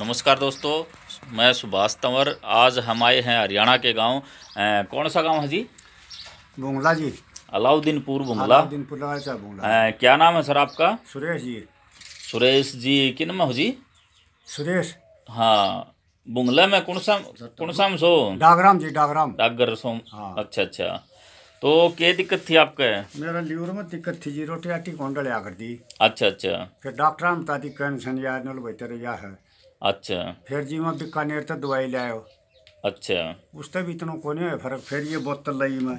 नमस्कार दोस्तों मैं सुभाष तंवर आज हम आए हैं हरियाणा के गांव कौन सा गांव है जी बुंगला जी अलाउद्दीनपुर बुंगला क्या नाम है सर आपका सुरेश जी सुरेश जी किन में हो जी सुरेश हाँ बुंगला में कौन सा कौन सा सो डागराम जी डागराम डागर सो हाँ। अच्छा अच्छा तो क्या दिक्कत थी आपके मेरा लीवर में दिक्कत थी जी रोटी आटी कौन डाल कर दी अच्छा अच्छा फिर डॉक्टर बता दी कंसन या नल बेहतर या है अच्छा फिर जी मैं बीकानेर तक तो दवाई ले आयो अच्छा उस तक इतना को नहीं फर्क फिर ये बोतल लाई मैं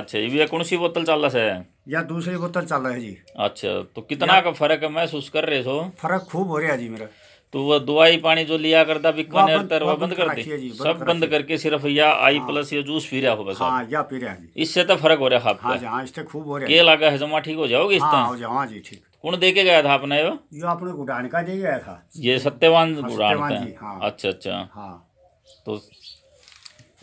अच्छा ये कौन सी बोतल चल रहा है या दूसरी बोतल चल रहा है जी अच्छा तो कितना का फर्क महसूस कर रहे हो फर्क खूब हो रहा है जी मेरा तो वह दवाई पानी जो लिया करता बिकवाने तर वह बंद कर दे सब बंद करके सिर्फ या आई हाँ। प्लस या जूस पी रहा होगा बस हाँ, या पी रहा जी इससे तो फर्क हो रहा है आपका हाँ, हाँ, इससे खूब हो रहा है लगा है जमा ठीक हो जाओगे इस तरह हाँ, हाँ, जी ठीक कौन दे के गया था अपने वो ये अपने गुडान का दे गया था ये सत्यवान गुडान का अच्छा अच्छा हाँ तो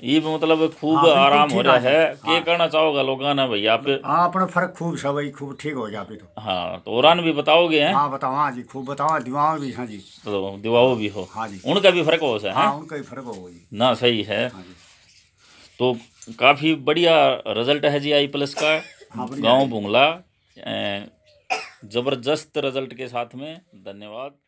ये मतलब खूब हाँ, आराम हो रहा है के हाँ। करना चाहोगे लोग ना भाई आप हाँ, फर्क खूब सब खूब ठीक हो जाए तो हाँ तो औरान भी बताओगे हैं हाँ बताओ हाँ जी खूब बताओ दिवाओ भी हाँ जी तो दिवाओ भी हो हाँ जी उनका भी फर्क हो सर हाँ उनका भी फर्क हो ना सही है तो काफ़ी बढ़िया रिजल्ट है जी आई प्लस का गाँव बुंगला जबरदस्त रिजल्ट के साथ में धन्यवाद